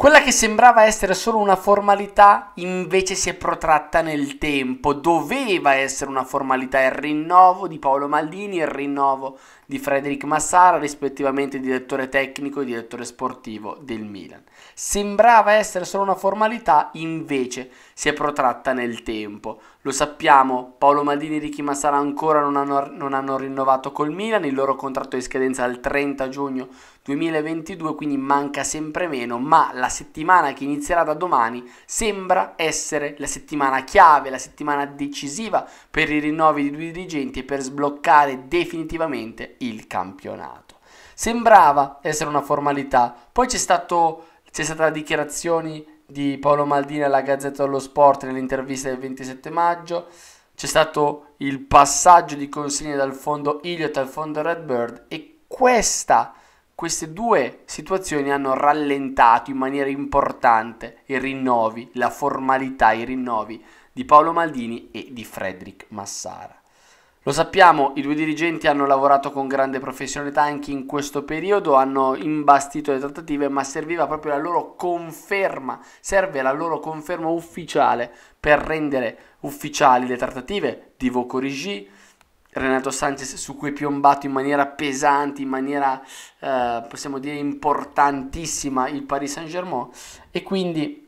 Quella che sembrava essere solo una formalità invece si è protratta nel tempo, doveva essere una formalità il rinnovo di Paolo Maldini e il rinnovo di Frederic Massara, rispettivamente direttore tecnico e direttore sportivo del Milan. Sembrava essere solo una formalità, invece si è protratta nel tempo. Lo sappiamo, Paolo Maldini e Ricky Massara ancora non hanno, non hanno rinnovato col Milan, il loro contratto è in scadenza al 30 giugno 2022, quindi manca sempre meno, ma la settimana che inizierà da domani sembra essere la settimana chiave, la settimana decisiva per i rinnovi di due dirigenti e per sbloccare definitivamente il campionato. Sembrava essere una formalità, poi c'è, stato, c'è stata la dichiarazione di Paolo Maldini alla Gazzetta dello Sport nell'intervista del 27 maggio. C'è stato il passaggio di consegne dal fondo Iliot al fondo Redbird e questa queste due situazioni hanno rallentato in maniera importante i rinnovi, la formalità, i rinnovi di Paolo Maldini e di Frederick Massara. Lo sappiamo, i due dirigenti hanno lavorato con grande professionalità anche in questo periodo, hanno imbastito le trattative, ma serviva proprio la loro conferma, serve la loro conferma ufficiale per rendere ufficiali le trattative di Vocorigi, Renato Sanchez su cui è piombato in maniera pesante, in maniera eh, possiamo dire importantissima il Paris Saint-Germain e quindi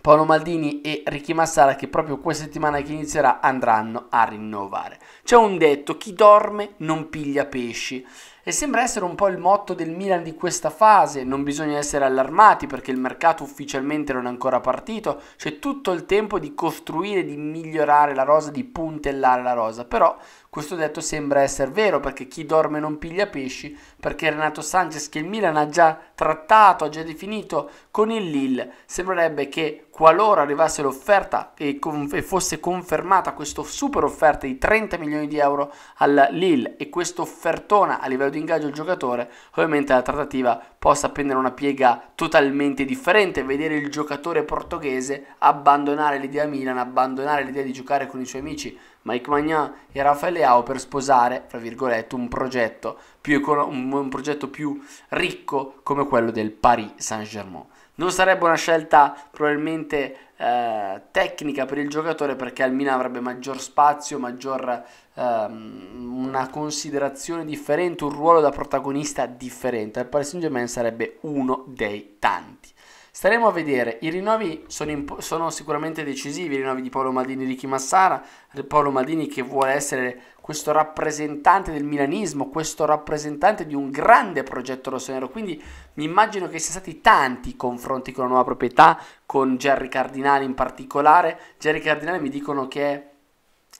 Paolo Maldini e Ricky Massara che proprio questa settimana che inizierà andranno a rinnovare. C'è un detto, chi dorme non piglia pesci. E sembra essere un po' il motto del Milan di questa fase, non bisogna essere allarmati perché il mercato ufficialmente non è ancora partito, c'è tutto il tempo di costruire, di migliorare la rosa, di puntellare la rosa, però questo detto sembra essere vero perché chi dorme non piglia pesci, perché Renato Sanchez che il Milan ha già trattato, ha già definito con il Lille, sembrerebbe che qualora arrivasse l'offerta e, e, fosse confermata questa super offerta di 30 milioni di euro al Lille e questa offertona a livello di ingaggio il giocatore, ovviamente la trattativa possa prendere una piega totalmente differente, vedere il giocatore portoghese abbandonare l'idea Milan, abbandonare l'idea di giocare con i suoi amici Mike Magnan e Raffaele Ao per sposare, fra virgolette, un progetto più, un progetto più ricco come quello del Paris Saint-Germain. Non sarebbe una scelta probabilmente eh, tecnica per il giocatore perché al Milan avrebbe maggior spazio, maggior, ehm, una considerazione differente, un ruolo da protagonista differente. Al Paris Saint Germain sarebbe uno dei tanti. Staremo a vedere, i rinnovi sono, imp- sono sicuramente decisivi, i rinnovi di Paolo Maldini e Ricky Massara, Paolo Maldini che vuole essere questo rappresentante del milanismo, questo rappresentante di un grande progetto rossonero, quindi mi immagino che siano stati tanti i confronti con la nuova proprietà, con Gerry Cardinale in particolare, Gerry Cardinale mi dicono che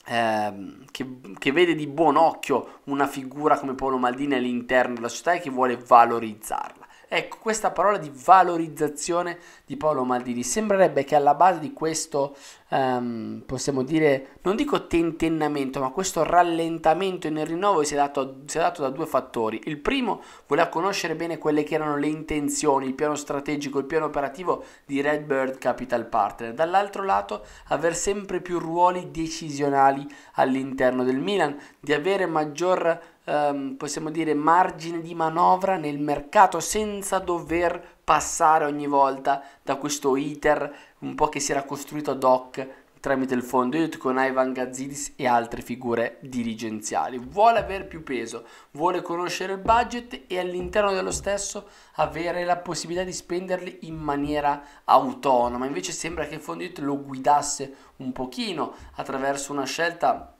Ehm, che, che, vede di buon occhio una figura come Paolo Maldini all'interno della società e che vuole valorizzarla. Ecco, questa parola di valorizzazione di Paolo Maldini sembrerebbe che alla base di questo, um, possiamo dire, non dico tentennamento, ma questo rallentamento nel rinnovo sia dato, sia dato da due fattori. Il primo voleva conoscere bene quelle che erano le intenzioni, il piano strategico, il piano operativo di Redbird Capital Partner. Dall'altro lato, avere sempre più ruoli decisionali all'interno del Milan, di avere maggior ehm, possiamo dire, margine di manovra nel mercato senza dover passare ogni volta da questo iter un po' che si era costruito ad hoc tramite il fondo IT con Ivan Gazzidis e altre figure dirigenziali. Vuole avere più peso, vuole conoscere il budget e all'interno dello stesso avere la possibilità di spenderli in maniera autonoma. Invece sembra che il fondo IT lo guidasse un pochino attraverso una scelta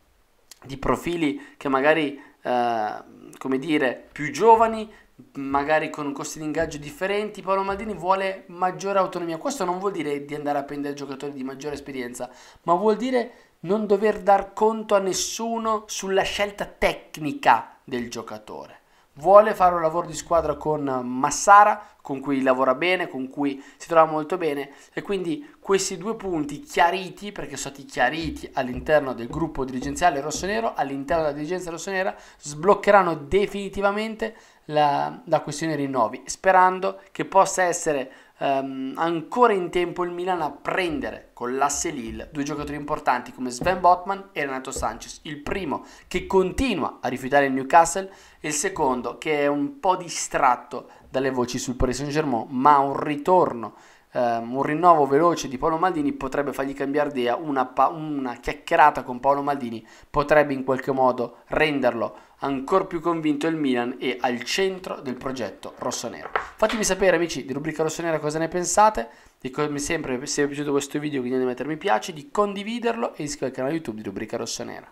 di profili che magari eh, come dire, più giovani, magari con costi di ingaggio differenti. Paolo Maldini vuole maggiore autonomia. Questo non vuol dire di andare a prendere giocatori di maggiore esperienza, ma vuol dire non dover dar conto a nessuno sulla scelta tecnica del giocatore vuole fare un lavoro di squadra con Massara, con cui lavora bene, con cui si trova molto bene e quindi questi due punti chiariti, perché sono stati chiariti all'interno del gruppo dirigenziale rossonero, all'interno della dirigenza rossonera, sbloccheranno definitivamente la, la questione rinnovi, sperando che possa essere ehm, ancora in tempo il Milan a prendere con l'asse Lille due giocatori importanti come Sven Botman e Renato Sanchez. Il primo che continua a rifiutare il Newcastle e il secondo che è un po' distratto dalle voci sul Paris Saint-Germain, ma un ritorno Ehm, un rinnovo veloce di Paolo Maldini potrebbe fargli cambiare idea, una, pa- una chiacchierata con Paolo Maldini potrebbe in qualche modo renderlo ancora più convinto il Milan e al centro del progetto rossonero. Fatemi sapere amici di Rubrica Rossonera cosa ne pensate, di come sempre se vi è piaciuto questo video quindi andate a mettere mi piace, di condividerlo e iscrivetevi al canale YouTube di Rubrica Rossonera.